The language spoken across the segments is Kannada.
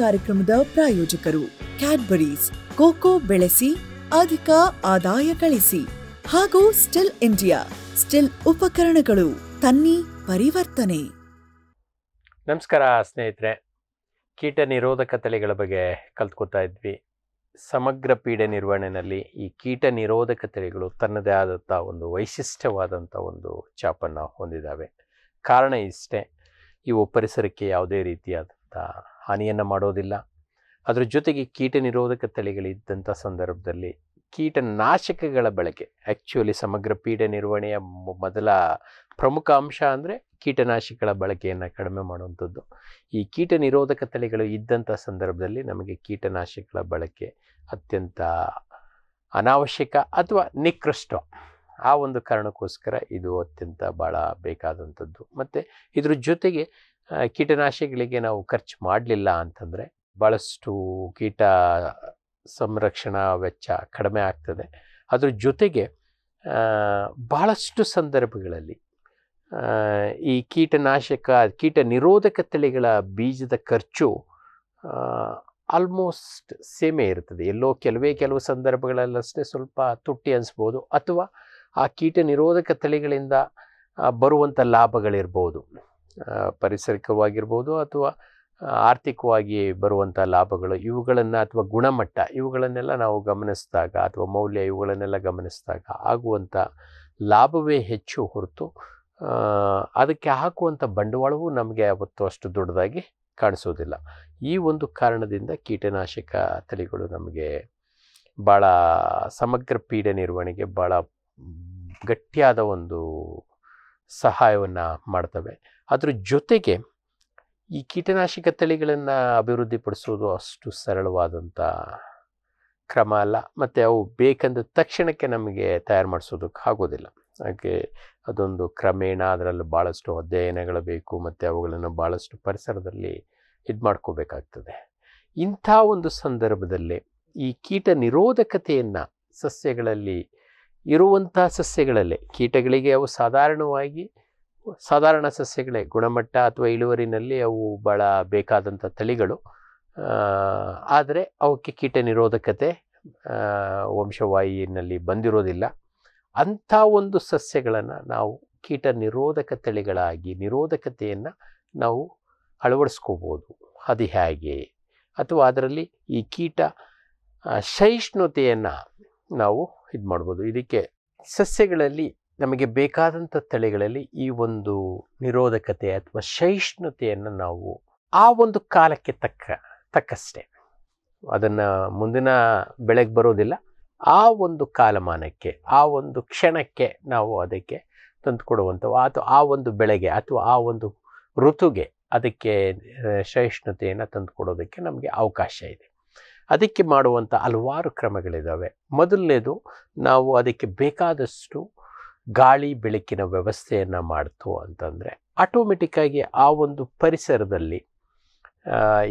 ಕಾರ್ಯಕ್ರಮದ ಪ್ರಾಯೋಜಕರು ಕ್ಯಾಡ್ಬರೀಸ್ ಕೋಕೋ ಬೆಳೆಸಿ ಅಧಿಕ ಆದಾಯ ಗಳಿಸಿ ಹಾಗೂ ಸ್ಟಿಲ್ ಇಂಡಿಯಾ ಸ್ಟಿಲ್ ಉಪಕರಣಗಳು ತನ್ನಿ ಪರಿವರ್ತನೆ ನಮಸ್ಕಾರ ಸ್ನೇಹಿತರೆ ಕೀಟ ನಿರೋಧಕ ತಳಿಗಳ ಬಗ್ಗೆ ಕಲ್ತ್ಕೊತಾ ಇದ್ವಿ ಸಮಗ್ರ ಪೀಡೆ ನಿರ್ವಹಣೆಯಲ್ಲಿ ಈ ಕೀಟ ನಿರೋಧಕ ತಳಿಗಳು ತನ್ನದೇ ಆದಂಥ ಒಂದು ವೈಶಿಷ್ಟ್ಯವಾದಂಥ ಒಂದು ಚಾಪನ್ನು ಹೊಂದಿದ್ದಾವೆ ಕಾರಣ ಇಷ್ಟೇ ಇವು ಪರಿಸರಕ್ಕೆ ಯಾವುದೇ ರೀತಿಯಾದ ಹಾನಿಯನ್ನು ಮಾಡೋದಿಲ್ಲ ಅದರ ಜೊತೆಗೆ ಕೀಟ ನಿರೋಧಕ ತಳಿಗಳಿದ್ದಂಥ ಸಂದರ್ಭದಲ್ಲಿ ಕೀಟನಾಶಕಗಳ ಬಳಕೆ ಆ್ಯಕ್ಚುಲಿ ಸಮಗ್ರ ಪೀಡೆ ನಿರ್ವಹಣೆಯ ಮೊದಲ ಪ್ರಮುಖ ಅಂಶ ಅಂದರೆ ಕೀಟನಾಶಕಗಳ ಬಳಕೆಯನ್ನು ಕಡಿಮೆ ಮಾಡುವಂಥದ್ದು ಈ ಕೀಟ ನಿರೋಧಕ ತಳಿಗಳು ಇದ್ದಂಥ ಸಂದರ್ಭದಲ್ಲಿ ನಮಗೆ ಕೀಟನಾಶಕಗಳ ಬಳಕೆ ಅತ್ಯಂತ ಅನಾವಶ್ಯಕ ಅಥವಾ ನಿಕೃಷ್ಟ ಆ ಒಂದು ಕಾರಣಕ್ಕೋಸ್ಕರ ಇದು ಅತ್ಯಂತ ಭಾಳ ಬೇಕಾದಂಥದ್ದು ಮತ್ತು ಇದ್ರ ಜೊತೆಗೆ ಕೀಟನಾಶಕಗಳಿಗೆ ನಾವು ಖರ್ಚು ಮಾಡಲಿಲ್ಲ ಅಂತಂದರೆ ಭಾಳಷ್ಟು ಕೀಟ ಸಂರಕ್ಷಣಾ ವೆಚ್ಚ ಕಡಿಮೆ ಆಗ್ತದೆ ಅದರ ಜೊತೆಗೆ ಭಾಳಷ್ಟು ಸಂದರ್ಭಗಳಲ್ಲಿ ಈ ಕೀಟನಾಶಕ ಕೀಟ ನಿರೋಧಕ ತಳಿಗಳ ಬೀಜದ ಖರ್ಚು ಆಲ್ಮೋಸ್ಟ್ ಸೇಮೇ ಇರ್ತದೆ ಎಲ್ಲೋ ಕೆಲವೇ ಕೆಲವು ಸಂದರ್ಭಗಳಲ್ಲಷ್ಟೇ ಸ್ವಲ್ಪ ತುಟ್ಟಿ ಅನಿಸ್ಬೋದು ಅಥವಾ ಆ ಕೀಟ ನಿರೋಧಕ ತಳಿಗಳಿಂದ ಬರುವಂಥ ಲಾಭಗಳಿರ್ಬೋದು ಪರಿಸರಿಕವಾಗಿರ್ಬೋದು ಅಥವಾ ಆರ್ಥಿಕವಾಗಿ ಬರುವಂಥ ಲಾಭಗಳು ಇವುಗಳನ್ನು ಅಥವಾ ಗುಣಮಟ್ಟ ಇವುಗಳನ್ನೆಲ್ಲ ನಾವು ಗಮನಿಸಿದಾಗ ಅಥವಾ ಮೌಲ್ಯ ಇವುಗಳನ್ನೆಲ್ಲ ಗಮನಿಸಿದಾಗ ಆಗುವಂಥ ಲಾಭವೇ ಹೆಚ್ಚು ಹೊರತು ಅದಕ್ಕೆ ಹಾಕುವಂಥ ಬಂಡವಾಳವು ನಮಗೆ ಅವತ್ತು ಅಷ್ಟು ದೊಡ್ಡದಾಗಿ ಕಾಣಿಸೋದಿಲ್ಲ ಈ ಒಂದು ಕಾರಣದಿಂದ ಕೀಟನಾಶಕ ತಳಿಗಳು ನಮಗೆ ಭಾಳ ಸಮಗ್ರ ಪೀಡೆ ನಿರ್ವಹಣೆಗೆ ಭಾಳ ಗಟ್ಟಿಯಾದ ಒಂದು ಸಹಾಯವನ್ನು ಮಾಡ್ತವೆ ಅದರ ಜೊತೆಗೆ ಈ ಕೀಟನಾಶಕ ತಳಿಗಳನ್ನು ಅಭಿವೃದ್ಧಿಪಡಿಸೋದು ಅಷ್ಟು ಸರಳವಾದಂಥ ಕ್ರಮ ಅಲ್ಲ ಮತ್ತು ಅವು ಬೇಕಂದ ತಕ್ಷಣಕ್ಕೆ ನಮಗೆ ತಯಾರು ಮಾಡಿಸೋದಕ್ಕೆ ಆಗೋದಿಲ್ಲ ಹಾಗೆ ಅದೊಂದು ಕ್ರಮೇಣ ಅದರಲ್ಲಿ ಭಾಳಷ್ಟು ಅಧ್ಯಯನಗಳು ಬೇಕು ಮತ್ತು ಅವುಗಳನ್ನು ಭಾಳಷ್ಟು ಪರಿಸರದಲ್ಲಿ ಇದು ಮಾಡ್ಕೋಬೇಕಾಗ್ತದೆ ಇಂಥ ಒಂದು ಸಂದರ್ಭದಲ್ಲಿ ಈ ಕೀಟ ನಿರೋಧಕತೆಯನ್ನು ಸಸ್ಯಗಳಲ್ಲಿ ಇರುವಂಥ ಸಸ್ಯಗಳಲ್ಲೇ ಕೀಟಗಳಿಗೆ ಅವು ಸಾಧಾರಣವಾಗಿ ಸಾಧಾರಣ ಸಸ್ಯಗಳೇ ಗುಣಮಟ್ಟ ಅಥವಾ ಇಳುವರಿನಲ್ಲಿ ಅವು ಭಾಳ ಬೇಕಾದಂಥ ತಳಿಗಳು ಆದರೆ ಅವಕ್ಕೆ ಕೀಟ ನಿರೋಧಕತೆ ವಂಶವಾಹಿನಲ್ಲಿ ಬಂದಿರೋದಿಲ್ಲ ಅಂಥ ಒಂದು ಸಸ್ಯಗಳನ್ನು ನಾವು ಕೀಟ ನಿರೋಧಕ ತಳಿಗಳಾಗಿ ನಿರೋಧಕತೆಯನ್ನು ನಾವು ಅಳವಡಿಸ್ಕೋಬೋದು ಅದು ಹೇಗೆ ಅಥವಾ ಅದರಲ್ಲಿ ಈ ಕೀಟ ಸಹಿಷ್ಣುತೆಯನ್ನು ನಾವು ಇದು ಮಾಡ್ಬೋದು ಇದಕ್ಕೆ ಸಸ್ಯಗಳಲ್ಲಿ ನಮಗೆ ಬೇಕಾದಂಥ ತಳಿಗಳಲ್ಲಿ ಈ ಒಂದು ನಿರೋಧಕತೆ ಅಥವಾ ಸಹಿಷ್ಣುತೆಯನ್ನು ನಾವು ಆ ಒಂದು ಕಾಲಕ್ಕೆ ತಕ್ಕ ತಕ್ಕಷ್ಟೇ ಅದನ್ನು ಮುಂದಿನ ಬೆಳೆಗೆ ಬರೋದಿಲ್ಲ ಆ ಒಂದು ಕಾಲಮಾನಕ್ಕೆ ಆ ಒಂದು ಕ್ಷಣಕ್ಕೆ ನಾವು ಅದಕ್ಕೆ ತಂದುಕೊಡುವಂಥವು ಅಥವಾ ಆ ಒಂದು ಬೆಳೆಗೆ ಅಥವಾ ಆ ಒಂದು ಋತುಗೆ ಅದಕ್ಕೆ ಸಹಿಷ್ಣುತೆಯನ್ನು ಕೊಡೋದಕ್ಕೆ ನಮಗೆ ಅವಕಾಶ ಇದೆ ಅದಕ್ಕೆ ಮಾಡುವಂಥ ಹಲವಾರು ಕ್ರಮಗಳಿದ್ದಾವೆ ಮೊದಲನೇದು ನಾವು ಅದಕ್ಕೆ ಬೇಕಾದಷ್ಟು ಗಾಳಿ ಬೆಳಕಿನ ವ್ಯವಸ್ಥೆಯನ್ನು ಮಾಡಿತು ಅಂತಂದರೆ ಆಟೋಮೆಟಿಕ್ಕಾಗಿ ಆ ಒಂದು ಪರಿಸರದಲ್ಲಿ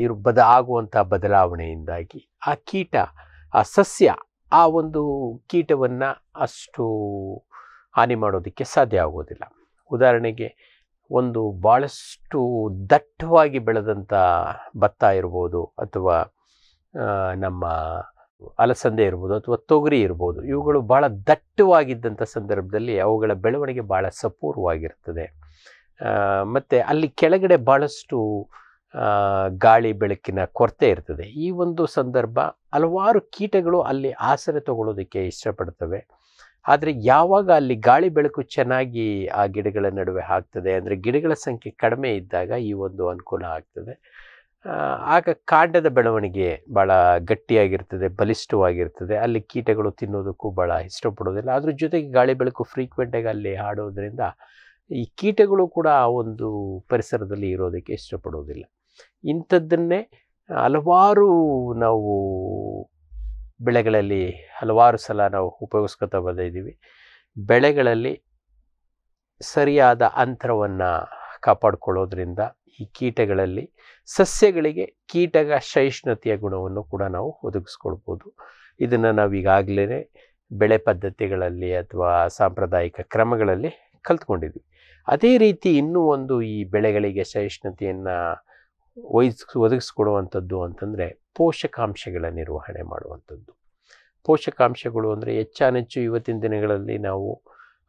ಇರು ಬದ ಆಗುವಂಥ ಬದಲಾವಣೆಯಿಂದಾಗಿ ಆ ಕೀಟ ಆ ಸಸ್ಯ ಆ ಒಂದು ಕೀಟವನ್ನು ಅಷ್ಟು ಹಾನಿ ಮಾಡೋದಕ್ಕೆ ಸಾಧ್ಯ ಆಗೋದಿಲ್ಲ ಉದಾಹರಣೆಗೆ ಒಂದು ಭಾಳಷ್ಟು ದಟ್ಟವಾಗಿ ಬೆಳೆದಂಥ ಭತ್ತ ಇರ್ಬೋದು ಅಥವಾ ನಮ್ಮ ಅಲಸಂದೆ ಇರ್ಬೋದು ಅಥವಾ ತೊಗರಿ ಇರ್ಬೋದು ಇವುಗಳು ಭಾಳ ದಟ್ಟವಾಗಿದ್ದಂಥ ಸಂದರ್ಭದಲ್ಲಿ ಅವುಗಳ ಬೆಳವಣಿಗೆ ಭಾಳ ಸಪೂರ್ವವಾಗಿರ್ತದೆ ಮತ್ತು ಅಲ್ಲಿ ಕೆಳಗಡೆ ಭಾಳಷ್ಟು ಗಾಳಿ ಬೆಳಕಿನ ಕೊರತೆ ಇರ್ತದೆ ಈ ಒಂದು ಸಂದರ್ಭ ಹಲವಾರು ಕೀಟಗಳು ಅಲ್ಲಿ ಆಸರೆ ತಗೊಳ್ಳೋದಕ್ಕೆ ಇಷ್ಟಪಡ್ತವೆ ಆದರೆ ಯಾವಾಗ ಅಲ್ಲಿ ಗಾಳಿ ಬೆಳಕು ಚೆನ್ನಾಗಿ ಆ ಗಿಡಗಳ ನಡುವೆ ಆಗ್ತದೆ ಅಂದರೆ ಗಿಡಗಳ ಸಂಖ್ಯೆ ಕಡಿಮೆ ಇದ್ದಾಗ ಈ ಒಂದು ಅನುಕೂಲ ಆಗ್ತದೆ ಆಗ ಕಾಂಡದ ಬೆಳವಣಿಗೆ ಭಾಳ ಗಟ್ಟಿಯಾಗಿರ್ತದೆ ಬಲಿಷ್ಠವಾಗಿರ್ತದೆ ಅಲ್ಲಿ ಕೀಟಗಳು ತಿನ್ನೋದಕ್ಕೂ ಭಾಳ ಇಷ್ಟಪಡೋದಿಲ್ಲ ಅದ್ರ ಜೊತೆಗೆ ಗಾಳಿ ಬೆಳಕು ಫ್ರೀಕ್ವೆಂಟಾಗಿ ಅಲ್ಲಿ ಹಾಡೋದ್ರಿಂದ ಈ ಕೀಟಗಳು ಕೂಡ ಆ ಒಂದು ಪರಿಸರದಲ್ಲಿ ಇರೋದಕ್ಕೆ ಇಷ್ಟಪಡೋದಿಲ್ಲ ಇಂಥದ್ದನ್ನೇ ಹಲವಾರು ನಾವು ಬೆಳೆಗಳಲ್ಲಿ ಹಲವಾರು ಸಲ ನಾವು ಉಪಯೋಗಿಸ್ಕೊತಾ ಬಂದಿದ್ದೀವಿ ಬೆಳೆಗಳಲ್ಲಿ ಸರಿಯಾದ ಅಂತರವನ್ನು ಕಾಪಾಡಿಕೊಳ್ಳೋದ್ರಿಂದ ಈ ಕೀಟಗಳಲ್ಲಿ ಸಸ್ಯಗಳಿಗೆ ಕೀಟಗಳ ಸಹಿಷ್ಣುತೆಯ ಗುಣವನ್ನು ಕೂಡ ನಾವು ಒದಗಿಸ್ಕೊಳ್ಬೋದು ಇದನ್ನು ನಾವು ಈಗಾಗಲೇ ಬೆಳೆ ಪದ್ಧತಿಗಳಲ್ಲಿ ಅಥವಾ ಸಾಂಪ್ರದಾಯಿಕ ಕ್ರಮಗಳಲ್ಲಿ ಕಲ್ತ್ಕೊಂಡಿದ್ವಿ ಅದೇ ರೀತಿ ಇನ್ನೂ ಒಂದು ಈ ಬೆಳೆಗಳಿಗೆ ಸಹಿಷ್ಣುತೆಯನ್ನು ವಹಿಸ್ ಒದಗಿಸ್ಕೊಡುವಂಥದ್ದು ಅಂತಂದರೆ ಪೋಷಕಾಂಶಗಳ ನಿರ್ವಹಣೆ ಮಾಡುವಂಥದ್ದು ಪೋಷಕಾಂಶಗಳು ಅಂದರೆ ಹೆಚ್ಚಾನೆಚ್ಚು ಇವತ್ತಿನ ದಿನಗಳಲ್ಲಿ ನಾವು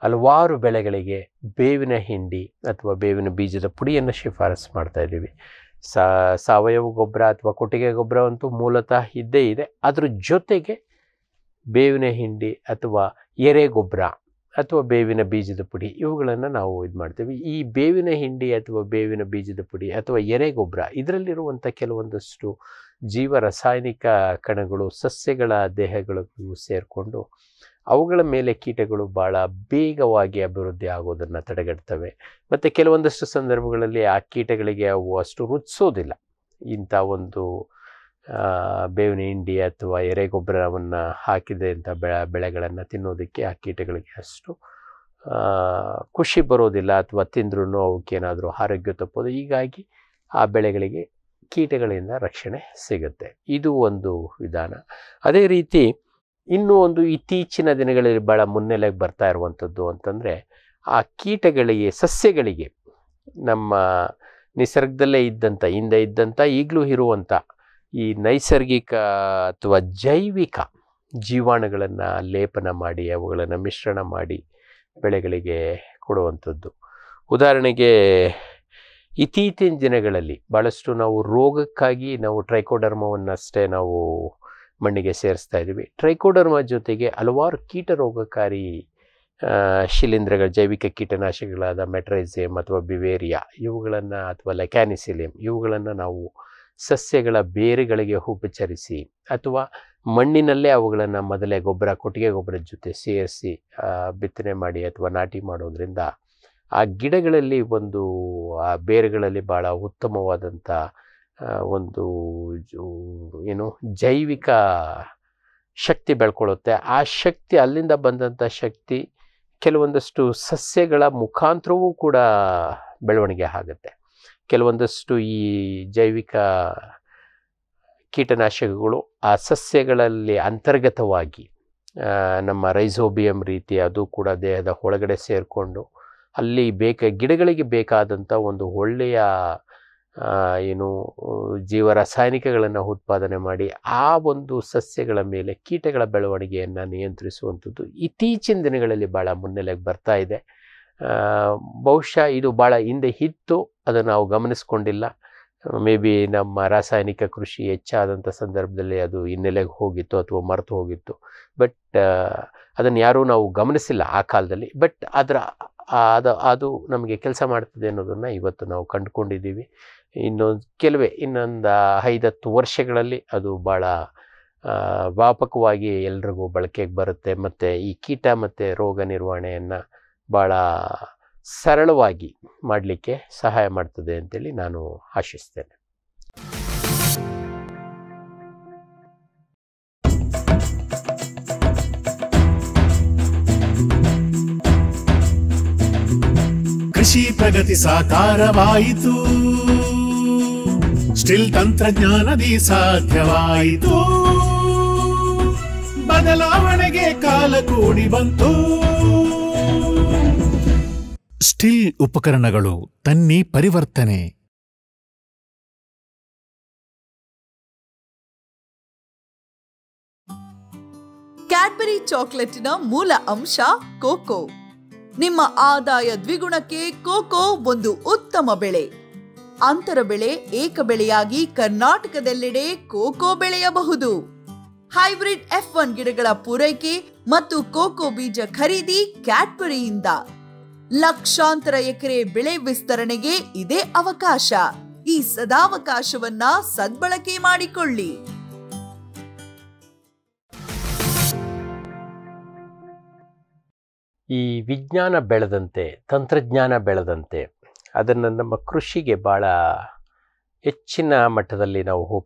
ಹಲವಾರು ಬೆಳೆಗಳಿಗೆ ಬೇವಿನ ಹಿಂಡಿ ಅಥವಾ ಬೇವಿನ ಬೀಜದ ಪುಡಿಯನ್ನು ಶಿಫಾರಸು ಮಾಡ್ತಾ ಇದ್ದೀವಿ ಸಾವಯವ ಗೊಬ್ಬರ ಅಥವಾ ಕೊಟ್ಟಿಗೆ ಗೊಬ್ಬರ ಅಂತೂ ಮೂಲತಃ ಇದ್ದೇ ಇದೆ ಅದರ ಜೊತೆಗೆ ಬೇವಿನ ಹಿಂಡಿ ಅಥವಾ ಎರೆ ಗೊಬ್ಬರ ಅಥವಾ ಬೇವಿನ ಬೀಜದ ಪುಡಿ ಇವುಗಳನ್ನು ನಾವು ಇದು ಮಾಡ್ತೀವಿ ಈ ಬೇವಿನ ಹಿಂಡಿ ಅಥವಾ ಬೇವಿನ ಬೀಜದ ಪುಡಿ ಅಥವಾ ಎರೆ ಗೊಬ್ಬರ ಇದರಲ್ಲಿರುವಂಥ ಕೆಲವೊಂದಷ್ಟು ಜೀವ ಕಣಗಳು ಸಸ್ಯಗಳ ದೇಹಗಳಿಗೂ ಸೇರಿಕೊಂಡು ಅವುಗಳ ಮೇಲೆ ಕೀಟಗಳು ಭಾಳ ಬೇಗವಾಗಿ ಅಭಿವೃದ್ಧಿ ಆಗೋದನ್ನು ತಡೆಗಟ್ತವೆ ಮತ್ತು ಕೆಲವೊಂದಷ್ಟು ಸಂದರ್ಭಗಳಲ್ಲಿ ಆ ಕೀಟಗಳಿಗೆ ಅವು ಅಷ್ಟು ರುಚಿಸೋದಿಲ್ಲ ಇಂಥ ಒಂದು ಬೇವಿನ ಹಿಂಡಿ ಅಥವಾ ಎರೆಗೊಬ್ಬರವನ್ನು ಹಾಕಿದೆ ಅಂತ ಬೆಳೆ ಬೆಳೆಗಳನ್ನು ತಿನ್ನೋದಕ್ಕೆ ಆ ಕೀಟಗಳಿಗೆ ಅಷ್ಟು ಖುಷಿ ಬರೋದಿಲ್ಲ ಅಥವಾ ತಿಂದ್ರೂ ಅವಕ್ಕೇನಾದರೂ ಆರೋಗ್ಯ ತಪ್ಪೋದು ಹೀಗಾಗಿ ಆ ಬೆಳೆಗಳಿಗೆ ಕೀಟಗಳಿಂದ ರಕ್ಷಣೆ ಸಿಗುತ್ತೆ ಇದು ಒಂದು ವಿಧಾನ ಅದೇ ರೀತಿ ಇನ್ನೂ ಒಂದು ಇತ್ತೀಚಿನ ದಿನಗಳಲ್ಲಿ ಭಾಳ ಮುನ್ನೆಲೆಗೆ ಬರ್ತಾ ಇರುವಂಥದ್ದು ಅಂತಂದರೆ ಆ ಕೀಟಗಳಿಗೆ ಸಸ್ಯಗಳಿಗೆ ನಮ್ಮ ನಿಸರ್ಗದಲ್ಲೇ ಇದ್ದಂಥ ಹಿಂದೆ ಇದ್ದಂಥ ಈಗಲೂ ಇರುವಂಥ ಈ ನೈಸರ್ಗಿಕ ಅಥವಾ ಜೈವಿಕ ಜೀವಾಣುಗಳನ್ನು ಲೇಪನ ಮಾಡಿ ಅವುಗಳನ್ನು ಮಿಶ್ರಣ ಮಾಡಿ ಬೆಳೆಗಳಿಗೆ ಕೊಡುವಂಥದ್ದು ಉದಾಹರಣೆಗೆ ಇತ್ತೀಚಿನ ದಿನಗಳಲ್ಲಿ ಭಾಳಷ್ಟು ನಾವು ರೋಗಕ್ಕಾಗಿ ನಾವು ಟ್ರೈಕೋಡರ್ಮವನ್ನು ಅಷ್ಟೇ ನಾವು ಮಣ್ಣಿಗೆ ಸೇರಿಸ್ತಾ ಇದ್ದೀವಿ ಟ್ರೈಕೋಡರ್ಮ ಜೊತೆಗೆ ಹಲವಾರು ಕೀಟರೋಗಕಾರಿ ಶಿಲೀಂಧ್ರಗಳ ಜೈವಿಕ ಕೀಟನಾಶಕಗಳಾದ ಮೆಟ್ರೈಸೇಮ್ ಅಥವಾ ಬಿವೇರಿಯಾ ಇವುಗಳನ್ನು ಅಥವಾ ಲೆಕ್ಯಾನಿಸಿಲಿಯಂ ಇವುಗಳನ್ನು ನಾವು ಸಸ್ಯಗಳ ಬೇರುಗಳಿಗೆ ಉಪಚರಿಸಿ ಅಥವಾ ಮಣ್ಣಿನಲ್ಲೇ ಅವುಗಳನ್ನು ಮೊದಲೇ ಗೊಬ್ಬರ ಕೊಟ್ಟಿಗೆ ಗೊಬ್ಬರದ ಜೊತೆ ಸೇರಿಸಿ ಬಿತ್ತನೆ ಮಾಡಿ ಅಥವಾ ನಾಟಿ ಮಾಡೋದರಿಂದ ಆ ಗಿಡಗಳಲ್ಲಿ ಒಂದು ಆ ಬೇರುಗಳಲ್ಲಿ ಭಾಳ ಉತ್ತಮವಾದಂಥ ಒಂದು ಏನು ಜೈವಿಕ ಶಕ್ತಿ ಬೆಳ್ಕೊಳ್ಳುತ್ತೆ ಆ ಶಕ್ತಿ ಅಲ್ಲಿಂದ ಬಂದಂಥ ಶಕ್ತಿ ಕೆಲವೊಂದಷ್ಟು ಸಸ್ಯಗಳ ಮುಖಾಂತರವೂ ಕೂಡ ಬೆಳವಣಿಗೆ ಆಗುತ್ತೆ ಕೆಲವೊಂದಷ್ಟು ಈ ಜೈವಿಕ ಕೀಟನಾಶಕಗಳು ಆ ಸಸ್ಯಗಳಲ್ಲಿ ಅಂತರ್ಗತವಾಗಿ ನಮ್ಮ ರೈಸೋಬಿಯಂ ರೀತಿ ಅದು ಕೂಡ ದೇಹದ ಒಳಗಡೆ ಸೇರಿಕೊಂಡು ಅಲ್ಲಿ ಬೇಕ ಗಿಡಗಳಿಗೆ ಬೇಕಾದಂಥ ಒಂದು ಒಳ್ಳೆಯ ಏನು ಜೀವ ರಾಸಾಯನಿಕಗಳನ್ನು ಉತ್ಪಾದನೆ ಮಾಡಿ ಆ ಒಂದು ಸಸ್ಯಗಳ ಮೇಲೆ ಕೀಟಗಳ ಬೆಳವಣಿಗೆಯನ್ನು ನಿಯಂತ್ರಿಸುವಂಥದ್ದು ಇತ್ತೀಚಿನ ದಿನಗಳಲ್ಲಿ ಭಾಳ ಮುನ್ನೆಲೆಗೆ ಬರ್ತಾ ಇದೆ ಬಹುಶಃ ಇದು ಭಾಳ ಹಿಂದೆ ಇತ್ತು ಅದನ್ನು ನಾವು ಗಮನಿಸ್ಕೊಂಡಿಲ್ಲ ಮೇ ಬಿ ನಮ್ಮ ರಾಸಾಯನಿಕ ಕೃಷಿ ಹೆಚ್ಚಾದಂಥ ಸಂದರ್ಭದಲ್ಲಿ ಅದು ಹಿನ್ನೆಲೆಗೆ ಹೋಗಿತ್ತು ಅಥವಾ ಮರೆತು ಹೋಗಿತ್ತು ಬಟ್ ಅದನ್ನು ಯಾರೂ ನಾವು ಗಮನಿಸಿಲ್ಲ ಆ ಕಾಲದಲ್ಲಿ ಬಟ್ ಅದರ ಅದು ಅದು ನಮಗೆ ಕೆಲಸ ಮಾಡ್ತದೆ ಅನ್ನೋದನ್ನು ಇವತ್ತು ನಾವು ಕಂಡುಕೊಂಡಿದ್ದೀವಿ ಇನ್ನೊಂದು ಕೆಲವೇ ಇನ್ನೊಂದು ಐದತ್ತು ವರ್ಷಗಳಲ್ಲಿ ಅದು ಭಾಳ ವ್ಯಾಪಕವಾಗಿ ಎಲ್ರಿಗೂ ಬಳಕೆಗೆ ಬರುತ್ತೆ ಮತ್ತು ಈ ಕೀಟ ಮತ್ತು ರೋಗ ನಿರ್ವಹಣೆಯನ್ನು ಭಾಳ ಸರಳವಾಗಿ ಮಾಡಲಿಕ್ಕೆ ಸಹಾಯ ಮಾಡ್ತದೆ ಅಂತೇಳಿ ನಾನು ಆಶಿಸ್ತೇನೆ ಕೃಷಿ ಪ್ರಗತಿ ಸಾಕಾರವಾಯಿತು ಸ್ಟಿಲ್ ತಂತ್ರಜ್ಞಾನದಿ ಸಾಧ್ಯವಾಯಿತು ಬದಲಾವಣೆಗೆ ಕಾಲ ಕೂಡಿ ಬಂತು ಸ್ಟಿಲ್ ಉಪಕರಣಗಳು ತನ್ನಿ ಪರಿವರ್ತನೆ ಕ್ಯಾಡ್ಬರಿ ಚಾಕ್ಲೇಟಿನ ಮೂಲ ಅಂಶ ಕೋಕೋ ನಿಮ್ಮ ಆದಾಯ ದ್ವಿಗುಣಕ್ಕೆ ಕೋಕೋ ಒಂದು ಉತ್ತಮ ಬೆಳೆ ಅಂತರ ಬೆಳೆ ಏಕ ಬೆಳೆಯಾಗಿ ಕರ್ನಾಟಕದೆಲ್ಲೆಡೆ ಕೋಕೋ ಬೆಳೆಯಬಹುದು ಹೈಬ್ರಿಡ್ ಎಫ್ ಒನ್ ಗಿಡಗಳ ಪೂರೈಕೆ ಮತ್ತು ಕೋಕೋ ಬೀಜ ಖರೀದಿ ಕ್ಯಾಟ್ಬರಿಯಿಂದ ಲಕ್ಷಾಂತರ ಎಕರೆ ಬೆಳೆ ವಿಸ್ತರಣೆಗೆ ಇದೇ ಅವಕಾಶ ಈ ಸದಾವಕಾಶವನ್ನ ಸದ್ಬಳಕೆ ಮಾಡಿಕೊಳ್ಳಿ ಈ ವಿಜ್ಞಾನ ಬೆಳೆದಂತೆ ತಂತ್ರಜ್ಞಾನ ಬೆಳೆದಂತೆ ಅದನ್ನು ನಮ್ಮ ಕೃಷಿಗೆ ಭಾಳ ಹೆಚ್ಚಿನ ಮಟ್ಟದಲ್ಲಿ ನಾವು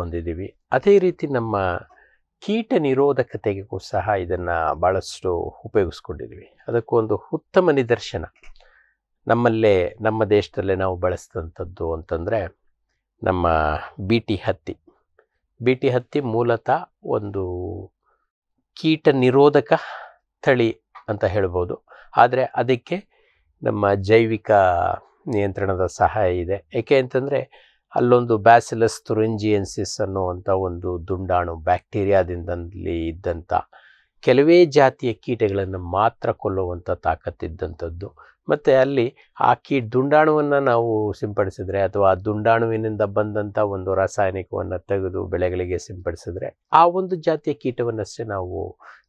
ಬಂದಿದ್ದೀವಿ ಅದೇ ರೀತಿ ನಮ್ಮ ಕೀಟ ನಿರೋಧಕತೆಗೂ ಸಹ ಇದನ್ನು ಭಾಳಷ್ಟು ಉಪಯೋಗಿಸ್ಕೊಂಡಿದ್ದೀವಿ ಅದಕ್ಕೂ ಒಂದು ಉತ್ತಮ ನಿದರ್ಶನ ನಮ್ಮಲ್ಲೇ ನಮ್ಮ ದೇಶದಲ್ಲೇ ನಾವು ಬಳಸಿದಂಥದ್ದು ಅಂತಂದರೆ ನಮ್ಮ ಬಿ ಟಿ ಹತ್ತಿ ಬಿ ಹತ್ತಿ ಮೂಲತಃ ಒಂದು ಕೀಟ ನಿರೋಧಕ ತಳಿ ಅಂತ ಹೇಳ್ಬೋದು ಆದರೆ ಅದಕ್ಕೆ ನಮ್ಮ ಜೈವಿಕ ನಿಯಂತ್ರಣದ ಸಹಾಯ ಇದೆ ಏಕೆ ಅಂತಂದರೆ ಅಲ್ಲೊಂದು ಬ್ಯಾಸಿಲಸ್ ತುರಿಂಜಿಯನ್ಸಿಸ್ ಅನ್ನುವಂಥ ಒಂದು ದುಂಡಾಣು ಬ್ಯಾಕ್ಟೀರಿಯಾದಿಂದಲ್ಲಿ ಇದ್ದಂಥ ಕೆಲವೇ ಜಾತಿಯ ಕೀಟಗಳನ್ನು ಮಾತ್ರ ಕೊಲ್ಲುವಂಥ ತಾಕತ್ತಿದ್ದಂಥದ್ದು ಮತ್ತು ಅಲ್ಲಿ ಆ ಕೀ ದುಂಡಾಣುವನ್ನು ನಾವು ಸಿಂಪಡಿಸಿದ್ರೆ ಅಥವಾ ಆ ದುಂಡಾಣುವಿನಿಂದ ಬಂದಂಥ ಒಂದು ರಾಸಾಯನಿಕವನ್ನು ತೆಗೆದು ಬೆಳೆಗಳಿಗೆ ಸಿಂಪಡಿಸಿದ್ರೆ ಆ ಒಂದು ಜಾತಿಯ ಕೀಟವನ್ನಷ್ಟೇ ನಾವು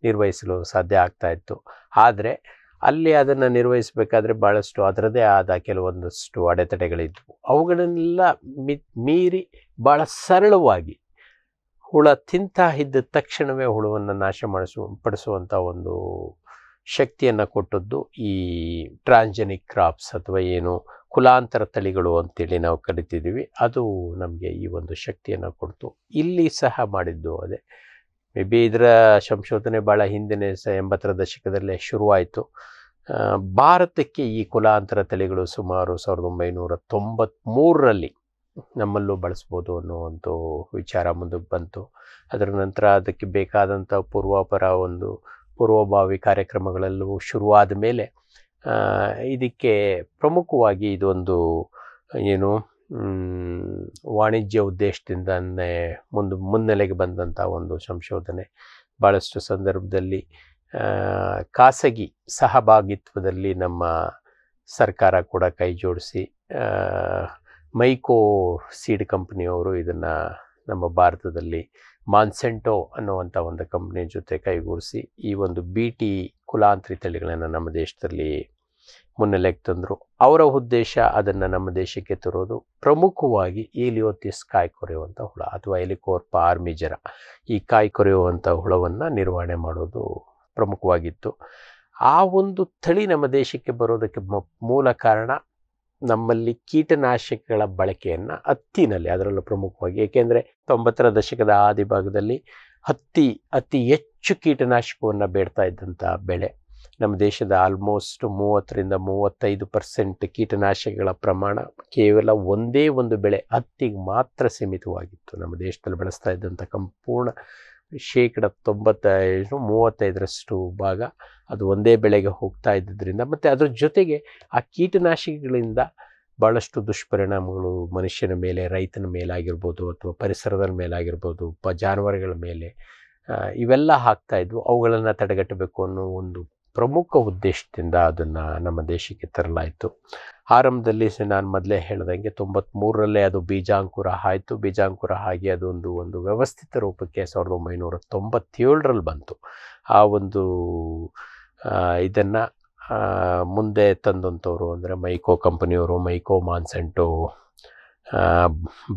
ನಿರ್ವಹಿಸಲು ಸಾಧ್ಯ ಆಗ್ತಾ ಇತ್ತು ಆದರೆ ಅಲ್ಲಿ ಅದನ್ನು ನಿರ್ವಹಿಸಬೇಕಾದ್ರೆ ಭಾಳಷ್ಟು ಅದರದೇ ಆದ ಕೆಲವೊಂದಷ್ಟು ಅಡೆತಡೆಗಳಿದ್ವು ಅವುಗಳನ್ನೆಲ್ಲ ಮಿ ಮೀರಿ ಭಾಳ ಸರಳವಾಗಿ ಹುಳ ತಿಂತ ಇದ್ದ ತಕ್ಷಣವೇ ಹುಳವನ್ನು ನಾಶ ಮಾಡಿಸು ಪಡಿಸುವಂಥ ಒಂದು ಶಕ್ತಿಯನ್ನು ಕೊಟ್ಟದ್ದು ಈ ಟ್ರಾನ್ಜೆನಿಕ್ ಕ್ರಾಪ್ಸ್ ಅಥವಾ ಏನು ಕುಲಾಂತರ ತಳಿಗಳು ಅಂತೇಳಿ ನಾವು ಕರಿತಿದ್ದೀವಿ ಅದು ನಮಗೆ ಈ ಒಂದು ಶಕ್ತಿಯನ್ನು ಕೊಡ್ತು ಇಲ್ಲಿ ಸಹ ಮಾಡಿದ್ದು ಅದೇ ಮೇ ಬಿ ಇದರ ಸಂಶೋಧನೆ ಭಾಳ ಹಿಂದಿನ ಎಂಬತ್ತರ ದಶಕದಲ್ಲೇ ಶುರುವಾಯಿತು ಭಾರತಕ್ಕೆ ಈ ಕುಲಾಂತರ ತಲೆಗಳು ಸುಮಾರು ಸಾವಿರದ ಒಂಬೈನೂರ ತೊಂಬತ್ತ್ಮೂರರಲ್ಲಿ ನಮ್ಮಲ್ಲೂ ಬಳಸ್ಬೋದು ಅನ್ನುವಂಥ ವಿಚಾರ ಮುಂದಕ್ಕೆ ಬಂತು ಅದರ ನಂತರ ಅದಕ್ಕೆ ಬೇಕಾದಂಥ ಪೂರ್ವಾಪರ ಒಂದು ಪೂರ್ವಭಾವಿ ಕಾರ್ಯಕ್ರಮಗಳಲ್ಲೂ ಶುರುವಾದ ಮೇಲೆ ಇದಕ್ಕೆ ಪ್ರಮುಖವಾಗಿ ಇದೊಂದು ಏನು ವಾಣಿಜ್ಯ ಉದ್ದೇಶದಿಂದ ಮುಂದೆ ಮುನ್ನೆಲೆಗೆ ಬಂದಂಥ ಒಂದು ಸಂಶೋಧನೆ ಭಾಳಷ್ಟು ಸಂದರ್ಭದಲ್ಲಿ ಖಾಸಗಿ ಸಹಭಾಗಿತ್ವದಲ್ಲಿ ನಮ್ಮ ಸರ್ಕಾರ ಕೂಡ ಕೈ ಜೋಡಿಸಿ ಮೈಕೋ ಸೀಡ್ ಕಂಪ್ನಿಯವರು ಇದನ್ನು ನಮ್ಮ ಭಾರತದಲ್ಲಿ ಮಾನ್ಸೆಂಟೋ ಅನ್ನುವಂಥ ಒಂದು ಕಂಪ್ನಿ ಜೊತೆ ಕೈಗೂಡಿಸಿ ಈ ಒಂದು ಬಿ ಟಿ ಕುಲಾಂತರಿ ತಳಿಗಳನ್ನು ನಮ್ಮ ದೇಶದಲ್ಲಿ ಮುನ್ನೆಲೆಗೆ ತಂದರು ಅವರ ಉದ್ದೇಶ ಅದನ್ನು ನಮ್ಮ ದೇಶಕ್ಕೆ ತರೋದು ಪ್ರಮುಖವಾಗಿ ಈಲಿಯೋತಿಸ್ ಕಾಯಿ ಕೊರೆಯುವಂಥ ಹುಳ ಅಥವಾ ಎಲಿಕೋರ್ಪ ಆರ್ಮಿಜರ ಈ ಕಾಯಿ ಕೊರೆಯುವಂಥ ಹುಳವನ್ನು ನಿರ್ವಹಣೆ ಮಾಡೋದು ಪ್ರಮುಖವಾಗಿತ್ತು ಆ ಒಂದು ತಳಿ ನಮ್ಮ ದೇಶಕ್ಕೆ ಬರೋದಕ್ಕೆ ಮೂಲ ಕಾರಣ ನಮ್ಮಲ್ಲಿ ಕೀಟನಾಶಕಗಳ ಬಳಕೆಯನ್ನು ಹತ್ತಿನಲ್ಲಿ ಅದರಲ್ಲೂ ಪ್ರಮುಖವಾಗಿ ಏಕೆಂದರೆ ತೊಂಬತ್ತರ ದಶಕದ ಆದಿ ಭಾಗದಲ್ಲಿ ಹತ್ತಿ ಅತಿ ಹೆಚ್ಚು ಕೀಟನಾಶಕವನ್ನು ಬೇಡ್ತಾ ಇದ್ದಂಥ ಬೆಳೆ ನಮ್ಮ ದೇಶದ ಆಲ್ಮೋಸ್ಟ್ ಮೂವತ್ತರಿಂದ ಮೂವತ್ತೈದು ಪರ್ಸೆಂಟ್ ಕೀಟನಾಶಕಗಳ ಪ್ರಮಾಣ ಕೇವಲ ಒಂದೇ ಒಂದು ಬೆಳೆ ಹತ್ತಿಗೆ ಮಾತ್ರ ಸೀಮಿತವಾಗಿತ್ತು ನಮ್ಮ ದೇಶದಲ್ಲಿ ಬಳಸ್ತಾ ಇದ್ದಂಥ ಸಂಪೂರ್ಣ ಶೇಕಡ ತೊಂಬತ್ತೈದು ಮೂವತ್ತೈದರಷ್ಟು ಭಾಗ ಅದು ಒಂದೇ ಬೆಳೆಗೆ ಹೋಗ್ತಾ ಇದ್ದಿದ್ದರಿಂದ ಮತ್ತು ಅದರ ಜೊತೆಗೆ ಆ ಕೀಟನಾಶಕಗಳಿಂದ ಭಾಳಷ್ಟು ದುಷ್ಪರಿಣಾಮಗಳು ಮನುಷ್ಯನ ಮೇಲೆ ರೈತನ ಮೇಲಾಗಿರ್ಬೋದು ಅಥವಾ ಪರಿಸರದ ಮೇಲಾಗಿರ್ಬೋದು ಪ ಜಾನುವಾರುಗಳ ಮೇಲೆ ಇವೆಲ್ಲ ಹಾಕ್ತಾಯಿದ್ವು ಅವುಗಳನ್ನು ತಡೆಗಟ್ಟಬೇಕು ಅನ್ನೋ ಒಂದು ಪ್ರಮುಖ ಉದ್ದೇಶದಿಂದ ಅದನ್ನು ನಮ್ಮ ದೇಶಕ್ಕೆ ತರಲಾಯಿತು ಆರಂಭದಲ್ಲಿ ನಾನು ಮೊದಲೇ ಹೇಳ್ದಂಗೆ ತೊಂಬತ್ತ್ಮೂರರಲ್ಲೇ ಅದು ಬೀಜಾಂಕುರ ಆಯಿತು ಬೀಜಾಂಕುರ ಆಗಿ ಅದೊಂದು ಒಂದು ವ್ಯವಸ್ಥಿತ ರೂಪಕ್ಕೆ ಸಾವಿರದ ಒಂಬೈನೂರ ತೊಂಬತ್ತೇಳರಲ್ಲಿ ಬಂತು ಆ ಒಂದು ಇದನ್ನು ಮುಂದೆ ತಂದಂಥವ್ರು ಅಂದರೆ ಮೈಕೋ ಕಂಪ್ನಿಯವರು ಮೈಕೋ ಮಾನ್ಸೆಂಟು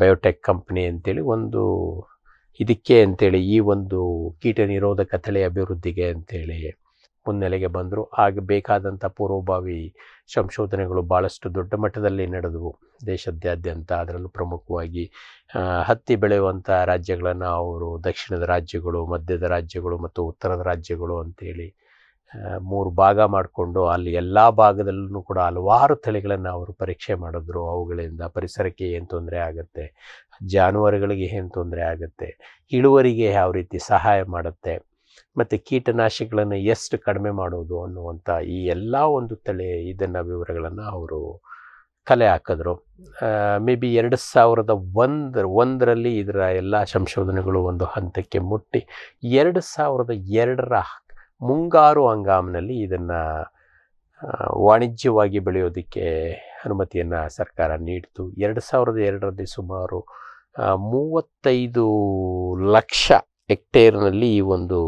ಬಯೋಟೆಕ್ ಕಂಪ್ನಿ ಅಂತೇಳಿ ಒಂದು ಇದಕ್ಕೆ ಅಂತೇಳಿ ಈ ಒಂದು ಕೀಟ ನಿರೋಧಕ ತಳಿ ಅಭಿವೃದ್ಧಿಗೆ ಅಂತೇಳಿ ಮುನ್ನೆಲೆಗೆ ಬಂದರು ಆಗ ಬೇಕಾದಂಥ ಪೂರ್ವಭಾವಿ ಸಂಶೋಧನೆಗಳು ಭಾಳಷ್ಟು ದೊಡ್ಡ ಮಟ್ಟದಲ್ಲಿ ನಡೆದವು ದೇಶದಾದ್ಯಂತ ಅದರಲ್ಲೂ ಪ್ರಮುಖವಾಗಿ ಹತ್ತಿ ಬೆಳೆಯುವಂಥ ರಾಜ್ಯಗಳನ್ನು ಅವರು ದಕ್ಷಿಣದ ರಾಜ್ಯಗಳು ಮಧ್ಯದ ರಾಜ್ಯಗಳು ಮತ್ತು ಉತ್ತರದ ರಾಜ್ಯಗಳು ಅಂತೇಳಿ ಮೂರು ಭಾಗ ಮಾಡಿಕೊಂಡು ಅಲ್ಲಿ ಎಲ್ಲ ಭಾಗದಲ್ಲೂ ಕೂಡ ಹಲವಾರು ತಳಿಗಳನ್ನು ಅವರು ಪರೀಕ್ಷೆ ಮಾಡಿದ್ರು ಅವುಗಳಿಂದ ಪರಿಸರಕ್ಕೆ ಏನು ತೊಂದರೆ ಆಗುತ್ತೆ ಜಾನುವಾರುಗಳಿಗೆ ಏನು ತೊಂದರೆ ಆಗುತ್ತೆ ಇಳುವರಿಗೆ ಯಾವ ರೀತಿ ಸಹಾಯ ಮಾಡುತ್ತೆ ಮತ್ತು ಕೀಟನಾಶಕಗಳನ್ನು ಎಷ್ಟು ಕಡಿಮೆ ಮಾಡೋದು ಅನ್ನುವಂಥ ಈ ಎಲ್ಲ ಒಂದು ತಲೆ ಇದನ್ನು ವಿವರಗಳನ್ನು ಅವರು ಕಲೆ ಹಾಕಿದ್ರು ಮೇ ಬಿ ಎರಡು ಸಾವಿರದ ಒಂದರ ಒಂದರಲ್ಲಿ ಇದರ ಎಲ್ಲ ಸಂಶೋಧನೆಗಳು ಒಂದು ಹಂತಕ್ಕೆ ಮುಟ್ಟಿ ಎರಡು ಸಾವಿರದ ಎರಡರ ಮುಂಗಾರು ಹಂಗಾಮಿನಲ್ಲಿ ಇದನ್ನು ವಾಣಿಜ್ಯವಾಗಿ ಬೆಳೆಯೋದಕ್ಕೆ ಅನುಮತಿಯನ್ನು ಸರ್ಕಾರ ನೀಡಿತು ಎರಡು ಸಾವಿರದ ಎರಡರಲ್ಲಿ ಸುಮಾರು ಮೂವತ್ತೈದು ಲಕ್ಷ ಹೆಕ್ಟೇರ್ನಲ್ಲಿ ಈ ಒಂದು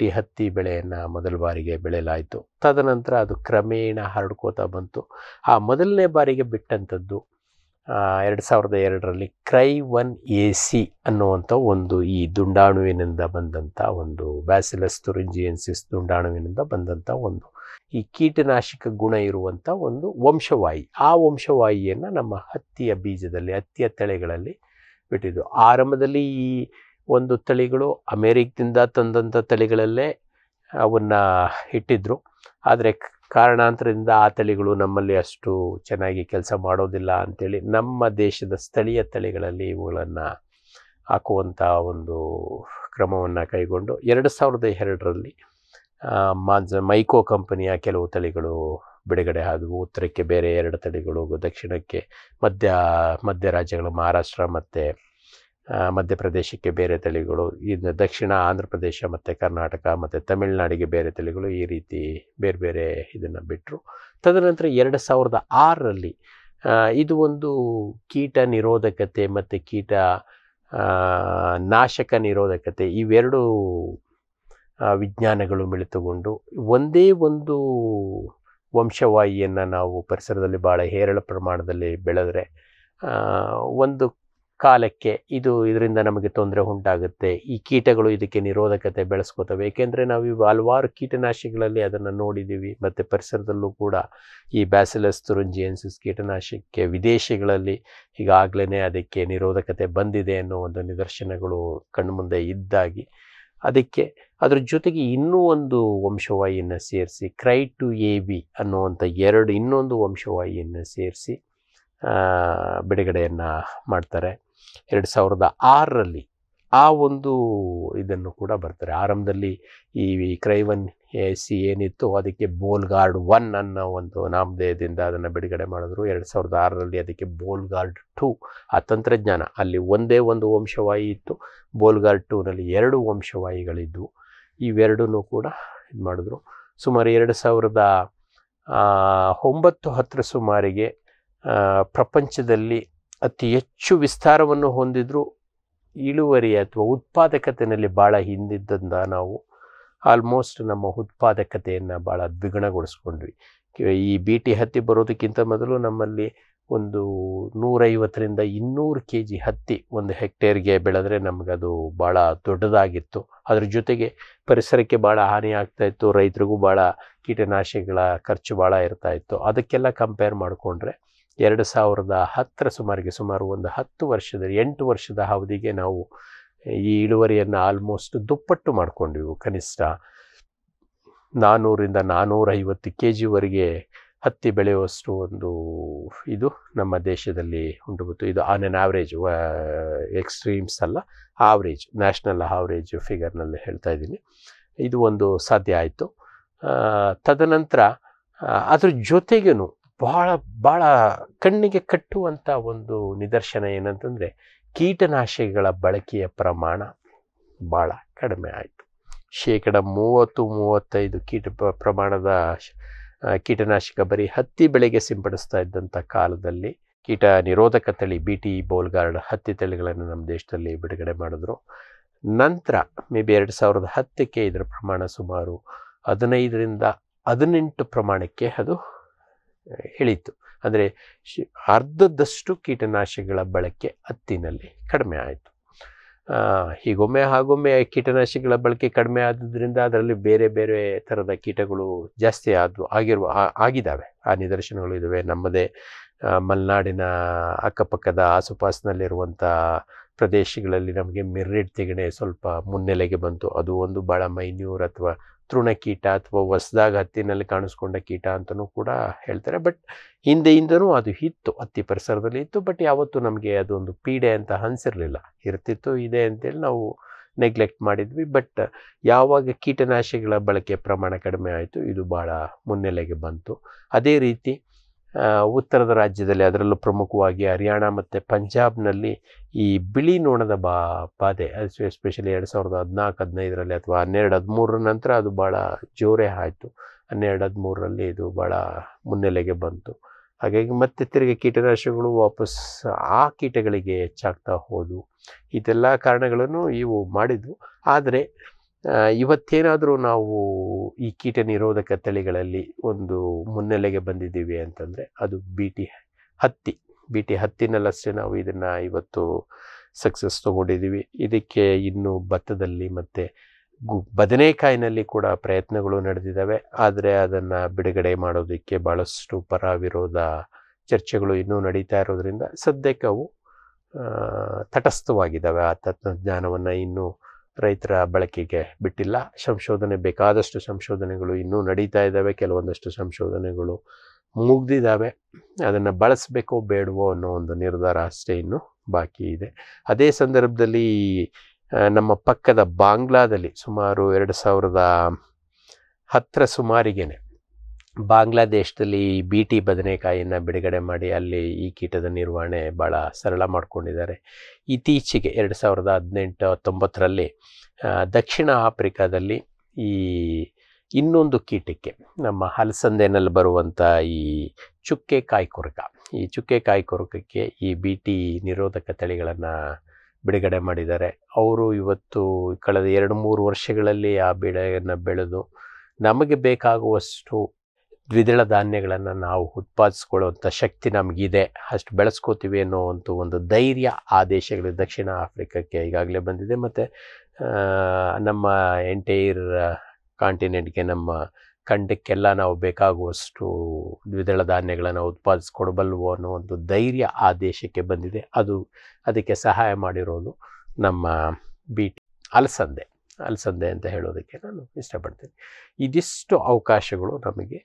ಟಿ ಹತ್ತಿ ಬೆಳೆಯನ್ನು ಮೊದಲ ಬಾರಿಗೆ ಬೆಳೆಯಲಾಯಿತು ತದನಂತರ ಅದು ಕ್ರಮೇಣ ಹರಡ್ಕೋತಾ ಬಂತು ಆ ಮೊದಲನೇ ಬಾರಿಗೆ ಬಿಟ್ಟಂಥದ್ದು ಎರಡು ಸಾವಿರದ ಎರಡರಲ್ಲಿ ಕ್ರೈ ಒನ್ ಎ ಸಿ ಅನ್ನುವಂಥ ಒಂದು ಈ ದುಂಡಾಣುವಿನಿಂದ ಬಂದಂಥ ಒಂದು ಬ್ಯಾಸಿಲಸ್ ತುರಿಂಜಿಯನ್ಸಿಸ್ ದುಂಡಾಣುವಿನಿಂದ ಬಂದಂಥ ಒಂದು ಈ ಕೀಟನಾಶಕ ಗುಣ ಇರುವಂಥ ಒಂದು ವಂಶವಾಯಿ ಆ ವಂಶವಾಯಿಯನ್ನು ನಮ್ಮ ಹತ್ತಿಯ ಬೀಜದಲ್ಲಿ ಹತ್ತಿಯ ತಳೆಗಳಲ್ಲಿ ಬಿಟ್ಟಿದ್ದು ಆರಂಭದಲ್ಲಿ ಈ ಒಂದು ತಳಿಗಳು ಅಮೇರಿಕದಿಂದ ತಂದಂಥ ತಳಿಗಳಲ್ಲೇ ಅವನ್ನು ಇಟ್ಟಿದ್ದರು ಆದರೆ ಕಾರಣಾಂತರದಿಂದ ಆ ತಳಿಗಳು ನಮ್ಮಲ್ಲಿ ಅಷ್ಟು ಚೆನ್ನಾಗಿ ಕೆಲಸ ಮಾಡೋದಿಲ್ಲ ಅಂಥೇಳಿ ನಮ್ಮ ದೇಶದ ಸ್ಥಳೀಯ ತಳಿಗಳಲ್ಲಿ ಇವುಗಳನ್ನು ಹಾಕುವಂಥ ಒಂದು ಕ್ರಮವನ್ನು ಕೈಗೊಂಡು ಎರಡು ಸಾವಿರದ ಎರಡರಲ್ಲಿ ಮಾನ್ಸ ಮೈಕೋ ಕಂಪನಿಯ ಕೆಲವು ತಳಿಗಳು ಬಿಡುಗಡೆ ಆದವು ಉತ್ತರಕ್ಕೆ ಬೇರೆ ಎರಡು ತಳಿಗಳು ದಕ್ಷಿಣಕ್ಕೆ ಮಧ್ಯ ಮಧ್ಯ ರಾಜ್ಯಗಳು ಮಹಾರಾಷ್ಟ್ರ ಮತ್ತು ಮಧ್ಯಪ್ರದೇಶಕ್ಕೆ ಬೇರೆ ತಳಿಗಳು ಇನ್ನು ದಕ್ಷಿಣ ಆಂಧ್ರ ಪ್ರದೇಶ ಮತ್ತು ಕರ್ನಾಟಕ ಮತ್ತು ತಮಿಳುನಾಡಿಗೆ ಬೇರೆ ತಳಿಗಳು ಈ ರೀತಿ ಬೇರೆ ಬೇರೆ ಇದನ್ನು ಬಿಟ್ಟರು ತದನಂತರ ಎರಡು ಸಾವಿರದ ಆರರಲ್ಲಿ ಇದು ಒಂದು ಕೀಟ ನಿರೋಧಕತೆ ಮತ್ತು ಕೀಟ ನಾಶಕ ನಿರೋಧಕತೆ ಇವೆರಡು ವಿಜ್ಞಾನಗಳು ಮಿಳಿತಗೊಂಡು ಒಂದೇ ಒಂದು ವಂಶವಾಹಿಯನ್ನು ನಾವು ಪರಿಸರದಲ್ಲಿ ಭಾಳ ಹೇರಳ ಪ್ರಮಾಣದಲ್ಲಿ ಬೆಳೆದರೆ ಒಂದು ಕಾಲಕ್ಕೆ ಇದು ಇದರಿಂದ ನಮಗೆ ತೊಂದರೆ ಉಂಟಾಗುತ್ತೆ ಈ ಕೀಟಗಳು ಇದಕ್ಕೆ ನಿರೋಧಕತೆ ಬೆಳೆಸ್ಕೋತವೆ ಏಕೆಂದರೆ ನಾವು ಇವು ಹಲವಾರು ಕೀಟನಾಶಕಗಳಲ್ಲಿ ಅದನ್ನು ನೋಡಿದ್ದೀವಿ ಮತ್ತು ಪರಿಸರದಲ್ಲೂ ಕೂಡ ಈ ಬ್ಯಾಸಿಲಸ್ ತುರುಂಜಿಯನ್ಸಿಸ್ ಕೀಟನಾಶಕಕ್ಕೆ ವಿದೇಶಗಳಲ್ಲಿ ಈಗಾಗಲೇ ಅದಕ್ಕೆ ನಿರೋಧಕತೆ ಬಂದಿದೆ ಅನ್ನೋ ಒಂದು ನಿದರ್ಶನಗಳು ಮುಂದೆ ಇದ್ದಾಗಿ ಅದಕ್ಕೆ ಅದರ ಜೊತೆಗೆ ಇನ್ನೂ ಒಂದು ವಂಶವಾಹಿಯನ್ನು ಸೇರಿಸಿ ಕ್ರೈ ಟು ಎ ಬಿ ಅನ್ನುವಂಥ ಎರಡು ಇನ್ನೊಂದು ವಂಶವಾಹಿಯನ್ನು ಸೇರಿಸಿ ಬಿಡುಗಡೆಯನ್ನು ಮಾಡ್ತಾರೆ ಎರಡು ಸಾವಿರದ ಆರರಲ್ಲಿ ಆ ಒಂದು ಇದನ್ನು ಕೂಡ ಬರ್ತಾರೆ ಆರಂಭದಲ್ಲಿ ಈ ಕ್ರೈವನ್ ಎ ಸಿ ಏನಿತ್ತು ಅದಕ್ಕೆ ಬೋಲ್ ಗಾರ್ಡ್ ಒನ್ ಅನ್ನೋ ಒಂದು ನಾಮಧೇಯದಿಂದ ಅದನ್ನು ಬಿಡುಗಡೆ ಮಾಡಿದ್ರು ಎರಡು ಸಾವಿರದ ಆರರಲ್ಲಿ ಅದಕ್ಕೆ ಗಾರ್ಡ್ ಟೂ ಆ ತಂತ್ರಜ್ಞಾನ ಅಲ್ಲಿ ಒಂದೇ ಒಂದು ವಂಶವಾಹಿ ಇತ್ತು ಬೋಲ್ಗಾರ್ಡ್ ಟೂನಲ್ಲಿ ಎರಡು ವಂಶವಾಹಿಗಳಿದ್ವು ಇವೆರಡೂ ಕೂಡ ಇದು ಮಾಡಿದ್ರು ಸುಮಾರು ಎರಡು ಸಾವಿರದ ಒಂಬತ್ತು ಹತ್ತರ ಸುಮಾರಿಗೆ ಪ್ರಪಂಚದಲ್ಲಿ ಅತಿ ಹೆಚ್ಚು ವಿಸ್ತಾರವನ್ನು ಹೊಂದಿದ್ರು ಇಳುವರಿ ಅಥವಾ ಉತ್ಪಾದಕತೆಯಲ್ಲಿ ಭಾಳ ಹಿಂದಿದ್ದಂದ ನಾವು ಆಲ್ಮೋಸ್ಟ್ ನಮ್ಮ ಉತ್ಪಾದಕತೆಯನ್ನು ಭಾಳ ದ್ವಿಗುಣಗೊಳಿಸ್ಕೊಂಡ್ವಿ ಈ ಬಿ ಟಿ ಹತ್ತಿ ಬರೋದಕ್ಕಿಂತ ಮೊದಲು ನಮ್ಮಲ್ಲಿ ಒಂದು ನೂರೈವತ್ತರಿಂದ ಇನ್ನೂರು ಕೆ ಜಿ ಹತ್ತಿ ಒಂದು ಹೆಕ್ಟೇರ್ಗೆ ಬೆಳೆದ್ರೆ ನಮಗದು ಭಾಳ ದೊಡ್ಡದಾಗಿತ್ತು ಅದ್ರ ಜೊತೆಗೆ ಪರಿಸರಕ್ಕೆ ಭಾಳ ಹಾನಿ ಆಗ್ತಾ ಇತ್ತು ರೈತರಿಗೂ ಭಾಳ ಕೀಟನಾಶಕಗಳ ಖರ್ಚು ಭಾಳ ಇರ್ತಾ ಇತ್ತು ಅದಕ್ಕೆಲ್ಲ ಕಂಪೇರ್ ಮಾಡಿಕೊಂಡ್ರೆ ಎರಡು ಸಾವಿರದ ಹತ್ತರ ಸುಮಾರಿಗೆ ಸುಮಾರು ಒಂದು ಹತ್ತು ವರ್ಷದ ಎಂಟು ವರ್ಷದ ಅವಧಿಗೆ ನಾವು ಈ ಇಳುವರಿಯನ್ನು ಆಲ್ಮೋಸ್ಟ್ ದುಪ್ಪಟ್ಟು ಮಾಡಿಕೊಂಡಿವು ಕನಿಷ್ಠ ನಾನ್ನೂರಿಂದ ನಾನ್ನೂರೈವತ್ತು ಕೆ ಜಿವರೆಗೆ ಹತ್ತಿ ಬೆಳೆಯುವಷ್ಟು ಒಂದು ಇದು ನಮ್ಮ ದೇಶದಲ್ಲಿ ಬಿತ್ತು ಇದು ಆನ್ ಎನ್ ಆವ್ರೇಜ್ ಎಕ್ಸ್ಟ್ರೀಮ್ಸ್ ಅಲ್ಲ ಆವ್ರೇಜ್ ನ್ಯಾಷನಲ್ ಆವ್ರೇಜ್ ಫಿಗರ್ನಲ್ಲಿ ಹೇಳ್ತಾ ಇದ್ದೀನಿ ಇದು ಒಂದು ಸಾಧ್ಯ ಆಯಿತು ತದನಂತರ ಅದ್ರ ಜೊತೆಗೇನು ಬಹಳ ಭಾಳ ಕಣ್ಣಿಗೆ ಕಟ್ಟುವಂಥ ಒಂದು ನಿದರ್ಶನ ಏನಂತಂದರೆ ಕೀಟನಾಶಕಗಳ ಬಳಕೆಯ ಪ್ರಮಾಣ ಭಾಳ ಕಡಿಮೆ ಆಯಿತು ಶೇಕಡ ಮೂವತ್ತು ಮೂವತ್ತೈದು ಕೀಟ ಪ್ರಮಾಣದ ಕೀಟನಾಶಕ ಬರೀ ಹತ್ತಿ ಬೆಳೆಗೆ ಸಿಂಪಡಿಸ್ತಾ ಇದ್ದಂಥ ಕಾಲದಲ್ಲಿ ಕೀಟ ನಿರೋಧಕ ತಳಿ ಬಿ ಟಿ ಬೋಲ್ಗಾರ್ಡ್ ಹತ್ತಿ ತಳಿಗಳನ್ನು ನಮ್ಮ ದೇಶದಲ್ಲಿ ಬಿಡುಗಡೆ ಮಾಡಿದ್ರು ನಂತರ ಮೇ ಬಿ ಎರಡು ಸಾವಿರದ ಹತ್ತಕ್ಕೆ ಇದರ ಪ್ರಮಾಣ ಸುಮಾರು ಹದಿನೈದರಿಂದ ಹದಿನೆಂಟು ಪ್ರಮಾಣಕ್ಕೆ ಅದು ಇಳಿತು ಅಂದರೆ ಅರ್ಧದಷ್ಟು ಕೀಟನಾಶಕಗಳ ಬಳಕೆ ಹತ್ತಿನಲ್ಲಿ ಕಡಿಮೆ ಆಯಿತು ಹೀಗೊಮ್ಮೆ ಹಾಗೊಮ್ಮೆ ಕೀಟನಾಶಕಗಳ ಬಳಕೆ ಕಡಿಮೆ ಆದ್ದರಿಂದ ಅದರಲ್ಲಿ ಬೇರೆ ಬೇರೆ ಥರದ ಕೀಟಗಳು ಜಾಸ್ತಿ ಆದವು ಆಗಿರುವ ಆಗಿದ್ದಾವೆ ಆ ನಿದರ್ಶನಗಳು ಇದಾವೆ ನಮ್ಮದೇ ಮಲೆನಾಡಿನ ಅಕ್ಕಪಕ್ಕದ ಆಸುಪಾಸಿನಲ್ಲಿರುವಂಥ ಪ್ರದೇಶಗಳಲ್ಲಿ ನಮಗೆ ಮಿರ್ರಿಡ್ ತೆಗಣೆ ಸ್ವಲ್ಪ ಮುನ್ನೆಲೆಗೆ ಬಂತು ಅದು ಒಂದು ಭಾಳ ಮೈನ್ಯೂರ್ ಅಥವಾ ಕೀಟ ಅಥವಾ ಹೊಸ್ದಾಗ ಹತ್ತಿನಲ್ಲಿ ಕಾಣಿಸ್ಕೊಂಡ ಕೀಟ ಅಂತಲೂ ಕೂಡ ಹೇಳ್ತಾರೆ ಬಟ್ ಹಿಂದೆಯಿಂದನೂ ಅದು ಇತ್ತು ಹತ್ತಿ ಪರಿಸರದಲ್ಲಿ ಇತ್ತು ಬಟ್ ಯಾವತ್ತೂ ನಮಗೆ ಅದೊಂದು ಪೀಡೆ ಅಂತ ಅನಿಸಿರಲಿಲ್ಲ ಇರ್ತಿತ್ತು ಇದೆ ಅಂತೇಳಿ ನಾವು ನೆಗ್ಲೆಕ್ಟ್ ಮಾಡಿದ್ವಿ ಬಟ್ ಯಾವಾಗ ಕೀಟನಾಶಿಗಳ ಬಳಕೆ ಪ್ರಮಾಣ ಕಡಿಮೆ ಆಯಿತು ಇದು ಭಾಳ ಮುನ್ನೆಲೆಗೆ ಬಂತು ಅದೇ ರೀತಿ ಉತ್ತರದ ರಾಜ್ಯದಲ್ಲಿ ಅದರಲ್ಲೂ ಪ್ರಮುಖವಾಗಿ ಹರಿಯಾಣ ಮತ್ತು ಪಂಜಾಬ್ನಲ್ಲಿ ಈ ಬಿಳಿ ನೋಣದ ಬಾ ಬಾಧೆ ಅದು ಎಸ್ಪೆಷಲಿ ಎರಡು ಸಾವಿರದ ಹದಿನಾಲ್ಕು ಹದಿನೈದರಲ್ಲಿ ಅಥವಾ ಹನ್ನೆರಡು ಹದಿಮೂರರ ನಂತರ ಅದು ಭಾಳ ಜೋರೇ ಆಯಿತು ಹನ್ನೆರಡು ಹದಿಮೂರರಲ್ಲಿ ಇದು ಭಾಳ ಮುನ್ನೆಲೆಗೆ ಬಂತು ಹಾಗಾಗಿ ಮತ್ತೆ ತಿರುಗಿ ಕೀಟನಾಶಕಗಳು ವಾಪಸ್ ಆ ಕೀಟಗಳಿಗೆ ಹೆಚ್ಚಾಗ್ತಾ ಹೋದವು ಇದೆಲ್ಲ ಕಾರಣಗಳನ್ನು ಇವು ಮಾಡಿದ್ವು ಆದರೆ ಇವತ್ತೇನಾದರೂ ನಾವು ಈ ಕೀಟ ನಿರೋಧಕ ತಳಿಗಳಲ್ಲಿ ಒಂದು ಮುನ್ನೆಲೆಗೆ ಬಂದಿದ್ದೀವಿ ಅಂತಂದರೆ ಅದು ಬಿ ಟಿ ಹತ್ತಿ ಬಿ ಟಿ ಹತ್ತಿನಲ್ಲಷ್ಟೇ ನಾವು ಇದನ್ನು ಇವತ್ತು ಸಕ್ಸಸ್ ತೊಗೊಂಡಿದ್ದೀವಿ ಇದಕ್ಕೆ ಇನ್ನು ಭತ್ತದಲ್ಲಿ ಮತ್ತು ಗು ಬದನೆಕಾಯಿನಲ್ಲಿ ಕೂಡ ಪ್ರಯತ್ನಗಳು ನಡೆದಿದ್ದಾವೆ ಆದರೆ ಅದನ್ನು ಬಿಡುಗಡೆ ಮಾಡೋದಕ್ಕೆ ಭಾಳಷ್ಟು ಪರ ವಿರೋಧ ಚರ್ಚೆಗಳು ಇನ್ನೂ ನಡೀತಾ ಇರೋದರಿಂದ ಸದ್ಯಕ್ಕೆ ಅವು ತಟಸ್ಥವಾಗಿದ್ದಾವೆ ಆ ತತ್ವಜ್ಞಾನವನ್ನು ಇನ್ನೂ ರೈತರ ಬಳಕೆಗೆ ಬಿಟ್ಟಿಲ್ಲ ಸಂಶೋಧನೆ ಬೇಕಾದಷ್ಟು ಸಂಶೋಧನೆಗಳು ಇನ್ನೂ ನಡೀತಾ ಇದ್ದಾವೆ ಕೆಲವೊಂದಷ್ಟು ಸಂಶೋಧನೆಗಳು ಮುಗ್ದಿದ್ದಾವೆ ಅದನ್ನು ಬಳಸಬೇಕೋ ಬೇಡವೋ ಅನ್ನೋ ಒಂದು ನಿರ್ಧಾರ ಅಷ್ಟೇ ಇನ್ನೂ ಬಾಕಿ ಇದೆ ಅದೇ ಸಂದರ್ಭದಲ್ಲಿ ನಮ್ಮ ಪಕ್ಕದ ಬಾಂಗ್ಲಾದಲ್ಲಿ ಸುಮಾರು ಎರಡು ಸಾವಿರದ ಹತ್ತರ ಸುಮಾರಿಗೆ ಬಾಂಗ್ಲಾದೇಶದಲ್ಲಿ ಬಿ ಟಿ ಬದನೆಕಾಯಿಯನ್ನು ಬಿಡುಗಡೆ ಮಾಡಿ ಅಲ್ಲಿ ಈ ಕೀಟದ ನಿರ್ವಹಣೆ ಭಾಳ ಸರಳ ಮಾಡಿಕೊಂಡಿದ್ದಾರೆ ಇತ್ತೀಚೆಗೆ ಎರಡು ಸಾವಿರದ ಹದಿನೆಂಟು ಹತ್ತೊಂಬತ್ತರಲ್ಲಿ ದಕ್ಷಿಣ ಆಫ್ರಿಕಾದಲ್ಲಿ ಈ ಇನ್ನೊಂದು ಕೀಟಕ್ಕೆ ನಮ್ಮ ಹಲಸಂದೆನಲ್ಲಿ ಬರುವಂಥ ಈ ಚುಕ್ಕೆ ಕಾಯಿ ಕೊರಕ ಈ ಚುಕ್ಕೆ ಕಾಯಿ ಕೊರಕಕ್ಕೆ ಈ ಬಿ ಟಿ ನಿರೋಧಕ ತಳಿಗಳನ್ನು ಬಿಡುಗಡೆ ಮಾಡಿದ್ದಾರೆ ಅವರು ಇವತ್ತು ಕಳೆದ ಎರಡು ಮೂರು ವರ್ಷಗಳಲ್ಲಿ ಆ ಬೆಳೆಯನ್ನು ಬೆಳೆದು ನಮಗೆ ಬೇಕಾಗುವಷ್ಟು ದ್ವಿದಳ ಧಾನ್ಯಗಳನ್ನು ನಾವು ಉತ್ಪಾದಿಸ್ಕೊಳ್ಳುವಂಥ ಶಕ್ತಿ ನಮಗಿದೆ ಅಷ್ಟು ಬೆಳೆಸ್ಕೋತೀವಿ ಅನ್ನೋವಂಥ ಒಂದು ಧೈರ್ಯ ಆ ದೇಶಗಳು ದಕ್ಷಿಣ ಆಫ್ರಿಕಾಕ್ಕೆ ಈಗಾಗಲೇ ಬಂದಿದೆ ಮತ್ತು ನಮ್ಮ ಎಂಟೈರ್ ಕಾಂಟಿನೆಂಟ್ಗೆ ನಮ್ಮ ಖಂಡಕ್ಕೆಲ್ಲ ನಾವು ಬೇಕಾಗುವಷ್ಟು ದ್ವಿದಳ ಧಾನ್ಯಗಳನ್ನು ಉತ್ಪಾದಿಸ್ಕೊಡಬಲ್ವೋ ಅನ್ನೋ ಒಂದು ಧೈರ್ಯ ಆ ದೇಶಕ್ಕೆ ಬಂದಿದೆ ಅದು ಅದಕ್ಕೆ ಸಹಾಯ ಮಾಡಿರೋದು ನಮ್ಮ ಬೀಟ್ ಅಲಸಂದೆ ಅಲಸಂದೆ ಅಂತ ಹೇಳೋದಕ್ಕೆ ನಾನು ಇಷ್ಟಪಡ್ತೀನಿ ಇದಿಷ್ಟು ಅವಕಾಶಗಳು ನಮಗೆ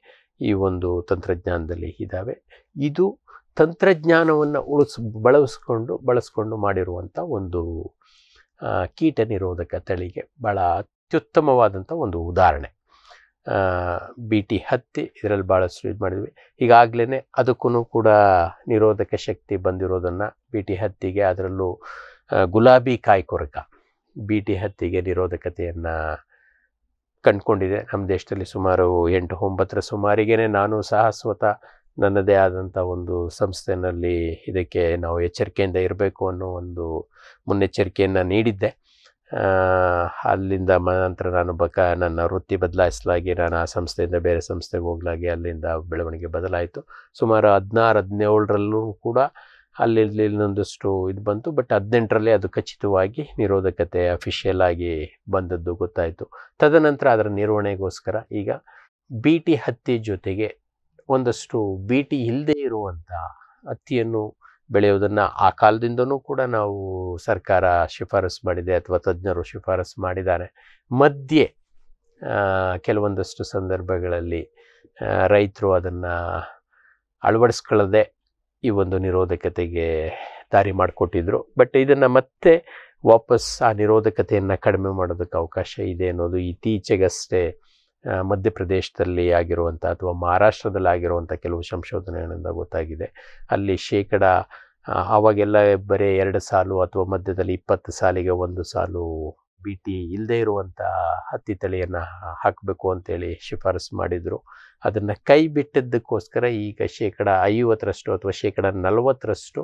ಈ ಒಂದು ತಂತ್ರಜ್ಞಾನದಲ್ಲಿ ಇದ್ದಾವೆ ಇದು ತಂತ್ರಜ್ಞಾನವನ್ನು ಉಳಿಸ್ ಬಳಸ್ಕೊಂಡು ಬಳಸ್ಕೊಂಡು ಮಾಡಿರುವಂಥ ಒಂದು ಕೀಟ ನಿರೋಧಕ ತಳಿಗೆ ಭಾಳ ಅತ್ಯುತ್ತಮವಾದಂಥ ಒಂದು ಉದಾಹರಣೆ ಬಿ ಟಿ ಹತ್ತಿ ಇದರಲ್ಲಿ ಭಾಳಷ್ಟು ಇದು ಮಾಡಿದ್ವಿ ಈಗಾಗಲೇ ಅದಕ್ಕೂ ಕೂಡ ನಿರೋಧಕ ಶಕ್ತಿ ಬಂದಿರೋದನ್ನು ಬಿ ಟಿ ಹತ್ತಿಗೆ ಅದರಲ್ಲೂ ಗುಲಾಬಿ ಕಾಯಿ ಕೊರಕ ಬಿ ಟಿ ಹತ್ತಿಗೆ ನಿರೋಧಕತೆಯನ್ನು ಕಂಡುಕೊಂಡಿದೆ ನಮ್ಮ ದೇಶದಲ್ಲಿ ಸುಮಾರು ಎಂಟು ಒಂಬತ್ತರ ಸುಮಾರಿಗೆ ನಾನು ಸಹ ಸ್ವತಃ ನನ್ನದೇ ಆದಂಥ ಒಂದು ಸಂಸ್ಥೆನಲ್ಲಿ ಇದಕ್ಕೆ ನಾವು ಎಚ್ಚರಿಕೆಯಿಂದ ಇರಬೇಕು ಅನ್ನೋ ಒಂದು ಮುನ್ನೆಚ್ಚರಿಕೆಯನ್ನು ನೀಡಿದ್ದೆ ಅಲ್ಲಿಂದ ನಂತರ ನಾನು ಬಕ ನನ್ನ ವೃತ್ತಿ ಬದಲಾಯಿಸಲಾಗಿ ನಾನು ಆ ಸಂಸ್ಥೆಯಿಂದ ಬೇರೆ ಸಂಸ್ಥೆಗೆ ಹೋಗ್ಲಾಗಿ ಅಲ್ಲಿಂದ ಬೆಳವಣಿಗೆ ಬದಲಾಯಿತು ಸುಮಾರು ಹದಿನಾರು ಹದಿನೇಳರಲ್ಲೂ ಕೂಡ ಅಲ್ಲಿ ಇನ್ನೊಂದಷ್ಟು ಇದು ಬಂತು ಬಟ್ ಹದಿನೆಂಟರಲ್ಲಿ ಅದು ಖಚಿತವಾಗಿ ನಿರೋಧಕತೆ ಅಫಿಷಿಯಲ್ ಆಗಿ ಬಂದದ್ದು ಗೊತ್ತಾಯಿತು ತದನಂತರ ಅದರ ನಿರ್ವಹಣೆಗೋಸ್ಕರ ಈಗ ಬಿ ಟಿ ಹತ್ತಿ ಜೊತೆಗೆ ಒಂದಷ್ಟು ಬಿ ಟಿ ಇಲ್ಲದೆ ಇರುವಂಥ ಹತ್ತಿಯನ್ನು ಬೆಳೆಯೋದನ್ನು ಆ ಕಾಲದಿಂದನೂ ಕೂಡ ನಾವು ಸರ್ಕಾರ ಶಿಫಾರಸು ಮಾಡಿದೆ ಅಥವಾ ತಜ್ಞರು ಶಿಫಾರಸು ಮಾಡಿದ್ದಾರೆ ಮಧ್ಯೆ ಕೆಲವೊಂದಷ್ಟು ಸಂದರ್ಭಗಳಲ್ಲಿ ರೈತರು ಅದನ್ನು ಅಳವಡಿಸ್ಕೊಳ್ಳದೆ ಈ ಒಂದು ನಿರೋಧಕತೆಗೆ ದಾರಿ ಮಾಡಿಕೊಟ್ಟಿದ್ರು ಬಟ್ ಇದನ್ನು ಮತ್ತೆ ವಾಪಸ್ ಆ ನಿರೋಧಕತೆಯನ್ನು ಕಡಿಮೆ ಮಾಡೋದಕ್ಕೆ ಅವಕಾಶ ಇದೆ ಅನ್ನೋದು ಇತ್ತೀಚೆಗಷ್ಟೇ ಮಧ್ಯಪ್ರದೇಶದಲ್ಲಿ ಆಗಿರುವಂಥ ಅಥವಾ ಮಹಾರಾಷ್ಟ್ರದಲ್ಲಿ ಆಗಿರುವಂಥ ಕೆಲವು ಸಂಶೋಧನೆಗಳಿಂದ ಗೊತ್ತಾಗಿದೆ ಅಲ್ಲಿ ಶೇಕಡ ಆವಾಗೆಲ್ಲ ಬರೀ ಎರಡು ಸಾಲು ಅಥವಾ ಮಧ್ಯದಲ್ಲಿ ಇಪ್ಪತ್ತು ಸಾಲಿಗೆ ಒಂದು ಸಾಲು ಬಿ ಟಿ ಇಲ್ಲದೆ ಇರುವಂಥ ಹತ್ತಿ ತಳಿಯನ್ನು ಹಾಕಬೇಕು ಅಂತೇಳಿ ಶಿಫಾರಸು ಮಾಡಿದರು ಅದನ್ನು ಕೈ ಬಿಟ್ಟಿದ್ದಕ್ಕೋಸ್ಕರ ಈಗ ಶೇಕಡ ಐವತ್ತರಷ್ಟು ಅಥವಾ ಶೇಕಡ ನಲವತ್ತರಷ್ಟು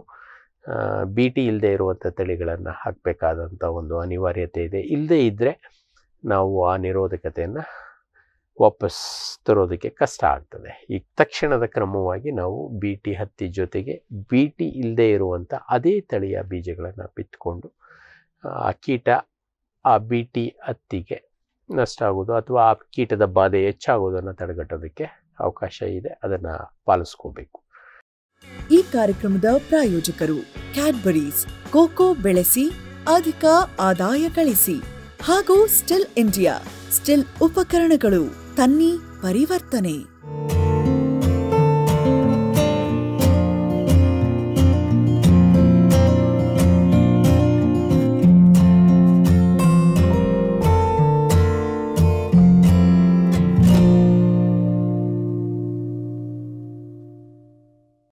ಬಿ ಟಿ ಇಲ್ಲದೆ ಇರುವಂಥ ತಳಿಗಳನ್ನು ಹಾಕಬೇಕಾದಂಥ ಒಂದು ಅನಿವಾರ್ಯತೆ ಇದೆ ಇಲ್ಲದೇ ಇದ್ದರೆ ನಾವು ಆ ನಿರೋಧಕತೆಯನ್ನು ವಾಪಸ್ ತರೋದಕ್ಕೆ ಕಷ್ಟ ಆಗ್ತದೆ ಈ ತಕ್ಷಣದ ಕ್ರಮವಾಗಿ ನಾವು ಬಿ ಟಿ ಹತ್ತಿ ಜೊತೆಗೆ ಬಿ ಟಿ ಇಲ್ಲದೆ ಇರುವಂಥ ಅದೇ ತಳಿಯ ಬೀಜಗಳನ್ನು ಬಿತ್ಕೊಂಡು ಆ ಕೀಟ ಆ ಟಿ ಹತ್ತಿಗೆ ನಷ್ಟ ಆಗೋದು ಅಥವಾ ಆ ಕೀಟದ ಬಾಧೆ ಹೆಚ್ಚಾಗೋದನ್ನು ತಡೆಗಟ್ಟೋದಕ್ಕೆ ಅವಕಾಶ ಇದೆ ಅದನ್ನು ಪಾಲಿಸ್ಕೋಬೇಕು ಈ ಕಾರ್ಯಕ್ರಮದ ಪ್ರಾಯೋಜಕರು ಕ್ಯಾಡ್ಬರೀಸ್ ಕೋಕೋ ಬೆಳೆಸಿ ಅಧಿಕ ಆದಾಯ ಗಳಿಸಿ ಹಾಗೂ ಸ್ಟಿಲ್ ಇಂಡಿಯಾ ಸ್ಟಿಲ್ ಉಪಕರಣಗಳು ತನ್ನಿ ಪರಿವರ್ತನೆ